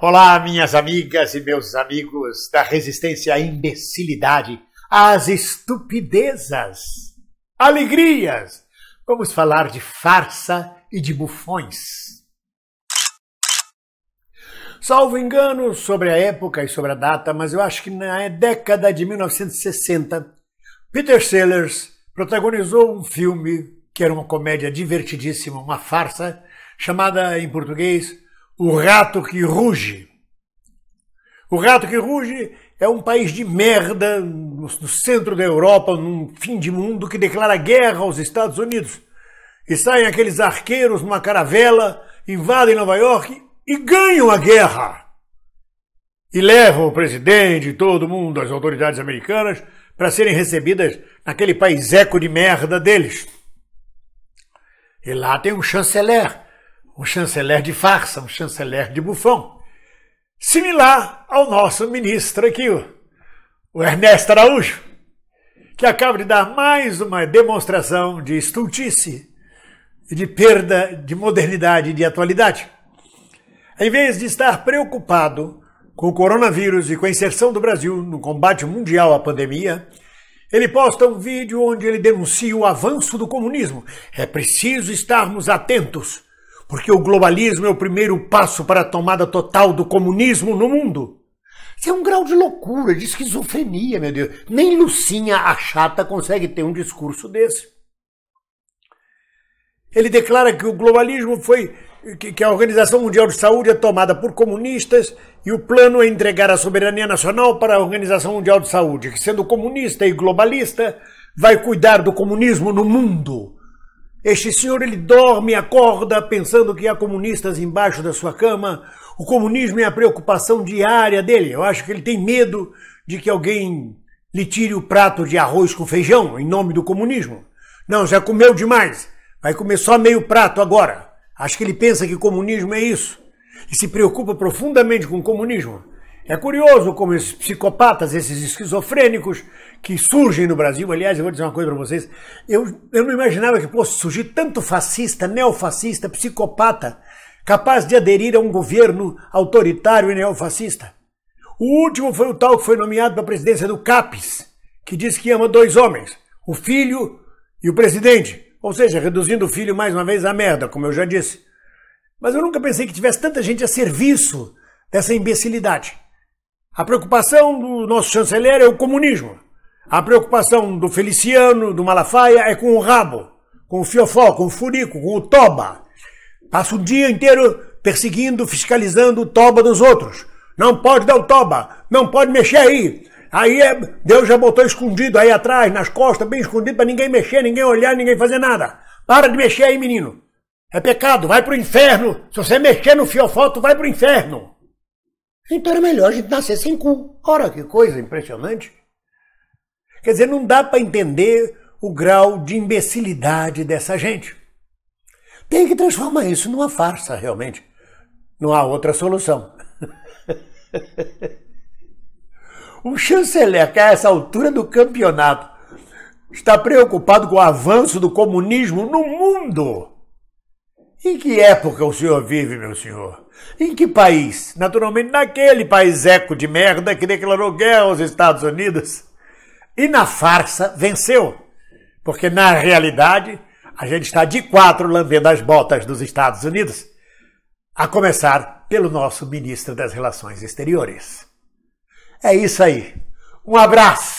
Olá, minhas amigas e meus amigos da resistência à imbecilidade, às estupidezas, alegrias. Vamos falar de farsa e de bufões. Salvo engano sobre a época e sobre a data, mas eu acho que na década de 1960, Peter Sellers protagonizou um filme que era uma comédia divertidíssima, uma farsa, chamada em português o rato que ruge. O rato que ruge é um país de merda no centro da Europa, num fim de mundo, que declara guerra aos Estados Unidos. E saem aqueles arqueiros numa caravela, invadem Nova York e ganham a guerra. E levam o presidente, todo mundo, as autoridades americanas, para serem recebidas naquele país eco de merda deles. E lá tem um chanceler um chanceler de farsa, um chanceler de bufão, similar ao nosso ministro aqui, o Ernesto Araújo, que acaba de dar mais uma demonstração de estultice e de perda de modernidade e de atualidade. Em vez de estar preocupado com o coronavírus e com a inserção do Brasil no combate mundial à pandemia, ele posta um vídeo onde ele denuncia o avanço do comunismo. É preciso estarmos atentos porque o globalismo é o primeiro passo para a tomada total do comunismo no mundo. Isso é um grau de loucura, de esquizofrenia, meu Deus. Nem Lucinha, a chata, consegue ter um discurso desse. Ele declara que o globalismo foi. que a Organização Mundial de Saúde é tomada por comunistas e o plano é entregar a soberania nacional para a Organização Mundial de Saúde, que sendo comunista e globalista vai cuidar do comunismo no mundo. Este senhor ele dorme e acorda pensando que há comunistas embaixo da sua cama. O comunismo é a preocupação diária dele. Eu acho que ele tem medo de que alguém lhe tire o prato de arroz com feijão em nome do comunismo. Não, já comeu demais. Vai comer só meio prato agora. Acho que ele pensa que comunismo é isso. E se preocupa profundamente com o comunismo. É curioso como esses psicopatas, esses esquizofrênicos que surgem no Brasil, aliás, eu vou dizer uma coisa para vocês, eu, eu não imaginava que fosse surgir tanto fascista, neofascista, psicopata, capaz de aderir a um governo autoritário e neofascista. O último foi o tal que foi nomeado para a presidência do CAPES, que diz que ama dois homens, o filho e o presidente, ou seja, reduzindo o filho mais uma vez à merda, como eu já disse. Mas eu nunca pensei que tivesse tanta gente a serviço dessa imbecilidade. A preocupação do nosso chanceler é o comunismo. A preocupação do Feliciano, do Malafaia, é com o rabo, com o fiofó, com o furico, com o toba. Passa o dia inteiro perseguindo, fiscalizando o toba dos outros. Não pode dar o toba, não pode mexer aí. Aí é, Deus já botou escondido aí atrás, nas costas, bem escondido, para ninguém mexer, ninguém olhar, ninguém fazer nada. Para de mexer aí, menino. É pecado, vai pro inferno. Se você mexer no fiofó, tu vai pro inferno. Então era melhor a gente nascer sem cu. Ora, que coisa impressionante. Quer dizer, não dá para entender o grau de imbecilidade dessa gente. Tem que transformar isso numa farsa, realmente. Não há outra solução. o chanceler, que a essa altura do campeonato está preocupado com o avanço do comunismo no mundo, em que época o senhor vive, meu senhor? Em que país? Naturalmente naquele país eco de merda que declarou guerra aos Estados Unidos. E na farsa venceu. Porque na realidade a gente está de quatro lambendo as botas dos Estados Unidos. A começar pelo nosso ministro das Relações Exteriores. É isso aí. Um abraço!